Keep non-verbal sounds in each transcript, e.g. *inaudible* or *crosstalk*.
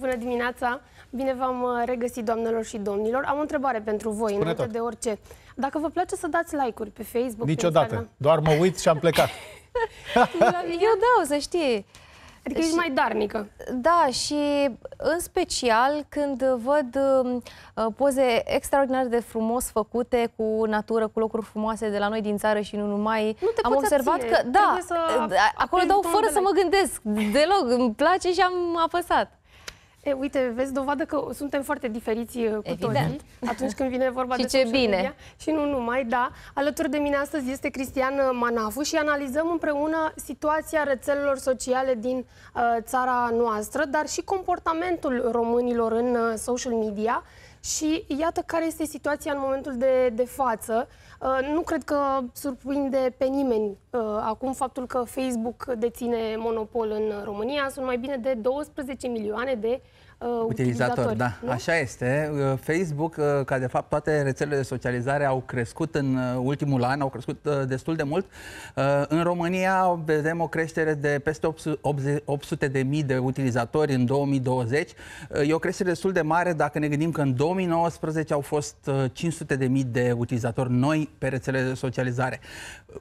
Bună dimineața! Bine v-am uh, regăsit, doamnelor și domnilor. Am o întrebare pentru voi, Spune înainte tot. de orice. Dacă vă place să dați like-uri pe Facebook... Niciodată. Pe Doar mă uit și am plecat. *laughs* Eu dau, să știi. Adică și, ești mai darnică. Da, și în special când văd um, uh, poze extraordinar de frumos făcute cu natură, cu locuri frumoase de la noi din țară și nu numai, nu te am observat că da, acolo dau fără să mă gândesc deloc, îmi place și am apăsat. E, uite, vezi, dovadă că suntem foarte diferiți uh, cu Evident. toții da. atunci când vine vorba și de ce bine. Media. Și nu numai, da. Alături de mine astăzi este Cristian uh, Manafu și analizăm împreună situația rețelelor sociale din uh, țara noastră, dar și comportamentul românilor în uh, social media și iată care este situația în momentul de, de față. Uh, nu cred că surprinde pe nimeni uh, acum faptul că Facebook deține monopol în România. Sunt mai bine de 12 milioane de uh, utilizatori. da. Așa este. Uh, Facebook, uh, ca de fapt toate rețelele de socializare au crescut în uh, ultimul an, au crescut destul de mult. În România vedem o creștere de peste 800 de mii de utilizatori în 2020. E o creștere destul de mare dacă ne gândim că în 2019 au fost 500 de mii de utilizatori noi pe rețelele de socializare.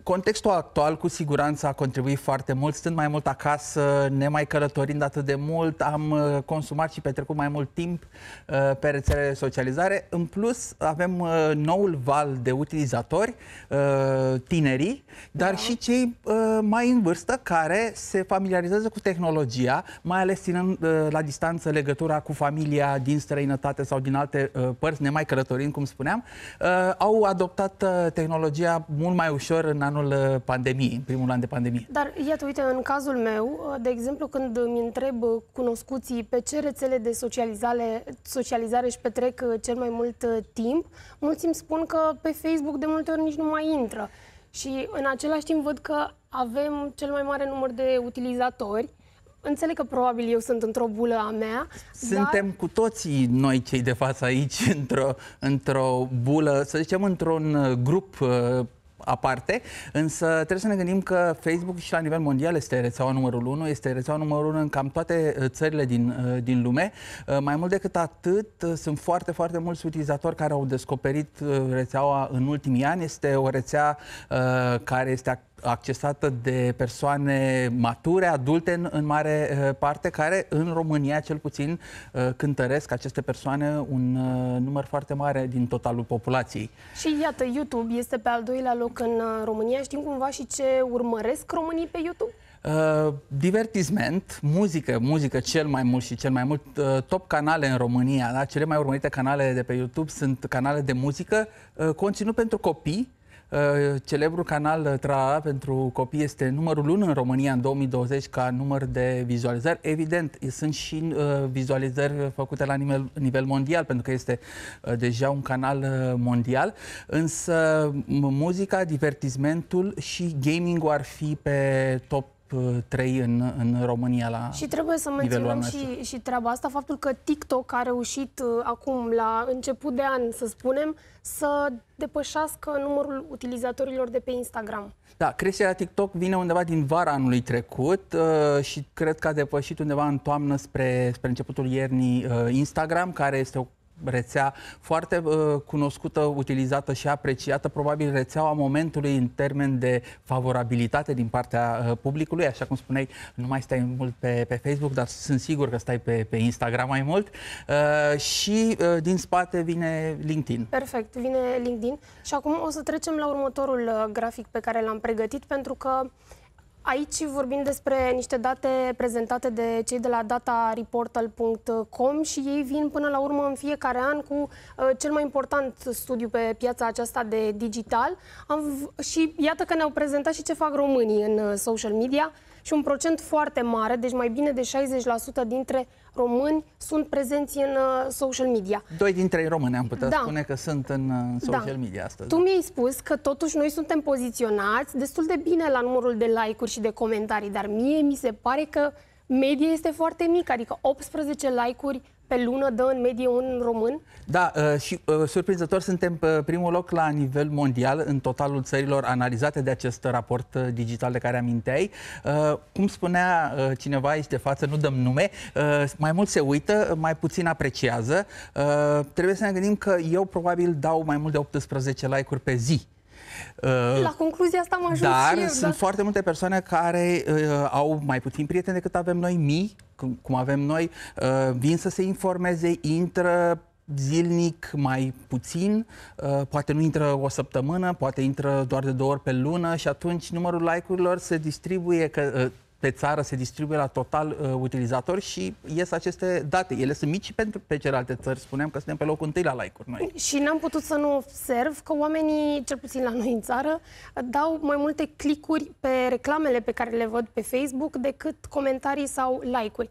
Contextul actual cu siguranță a contribuit foarte mult. Stând mai mult acasă, ne mai călătorind atât de mult, am consumat și petrecut mai mult timp uh, pe rețelele de socializare. În plus, avem uh, noul val de utilizatori, uh, tinerii, dar da. și cei mai în vârstă care se familiarizează cu tehnologia, mai ales ținând la distanță legătura cu familia din străinătate sau din alte părți, ne mai călătorind, cum spuneam, au adoptat tehnologia mult mai ușor în anul pandemiei, în primul an de pandemie. Dar, iată, uite, în cazul meu, de exemplu, când îmi întreb cunoscuții pe ce rețele rețelele de socializare, socializare își petrec uh, cel mai mult uh, timp, mulți îmi spun că pe Facebook de multe ori nici nu mai intră. Și în același timp văd că avem cel mai mare număr de utilizatori. Înțeleg că probabil eu sunt într-o bulă a mea. Suntem dar... cu toții noi cei de față aici *laughs* într-o, într, bulă, să zicem într-un uh, grup aparte, însă trebuie să ne gândim că Facebook și la nivel mondial este rețeaua numărul 1, este rețeaua numărul 1 în cam toate uh, țările din, uh, din lume. Uh, mai mult decât atât, sunt foarte, foarte mulți utilizatori care au descoperit rețeaua în ultimii ani. Este o rețea care este accesată de persoane mature, adulte în, în mare eh, parte, care în România cel puțin eh, cântăresc aceste persoane un eh, număr foarte mare din totalul populației. Și iată, YouTube este pe al doilea loc în România. Știm cumva și ce urmăresc românii pe YouTube? Uh, divertisment, muzică, muzică cel mai mult și cel mai mult uh, top canale în România, da? cele mai urmărite canale de pe YouTube sunt canale de muzică, uh, conținut pentru copii, Uh, celebrul canal uh, Tra pentru copii este numărul 1 în România în 2020 ca număr de vizualizări. Evident, sunt și uh, vizualizări făcute la nivel, nivel mondial, pentru că este deja un canal mondial, însă muzica, divertismentul și gaming-ul ar fi pe top 3 în, în România la Și trebuie să menționăm și, și treaba asta, faptul că TikTok a reușit uh, acum, la început de an, să spunem, să depășească numărul utilizatorilor de pe Instagram. Da, creșterea TikTok vine undeva din vara anului trecut uh, și cred că a depășit undeva în toamnă spre, spre începutul iernii uh, Instagram, care este o rețea foarte uh, cunoscută, utilizată și apreciată, probabil rețeaua momentului în termen de favorabilitate din partea uh, publicului, așa cum spuneai, nu mai stai mult pe, pe Facebook, dar sunt sigur că stai pe, pe Instagram mai mult uh, și uh, din spate vine LinkedIn. Perfect, vine LinkedIn și acum o să trecem la următorul uh, grafic pe care l-am pregătit pentru că uh, Aici vorbim despre niște date prezentate de cei de la datareportal.com și ei vin până la urmă în fiecare an cu uh, cel mai important studiu pe piața aceasta de digital. Am, și iată că ne-au prezentat și ce fac românii în uh, social media și un procent foarte mare, deci mai bine de 60% dintre români sunt prezenți în uh, social media. Doi dintre ei români am putea da. spune că sunt în uh, social da. media astăzi. Tu da. mi-ai spus că totuși noi suntem poziționați destul de bine la numărul de like-uri și de comentarii, dar mie mi se pare că media este foarte mică, adică 18 like-uri pe lună dă în medie un român? Da, uh, și uh, surprinzător suntem pe uh, primul loc la nivel mondial în totalul țărilor analizate de acest raport digital de care aminteai. Cum spunea cineva aici de față, nu dăm nume, mai mult se uită, mai puțin apreciază. Trebuie să ne gândim că eu probabil dau mai mult de 18 like-uri pe zi Uh, La concluzia asta am ajuns Dar eu, sunt da? foarte multe persoane care uh, au mai puțin prieteni decât avem noi, mii, cum avem noi, uh, vin să se informeze, intră zilnic mai puțin, uh, poate nu intră o săptămână, poate intră doar de două ori pe lună și atunci numărul like-urilor se distribuie, că uh, pe țară se distribuie la total uh, utilizatori și ies aceste date. Ele sunt mici pentru pe celelalte țări. Spuneam că suntem pe locul întâi la like-uri noi. Și n-am putut să nu observ că oamenii, cel puțin la noi în țară, dau mai multe clicuri pe reclamele pe care le văd pe Facebook decât comentarii sau like-uri.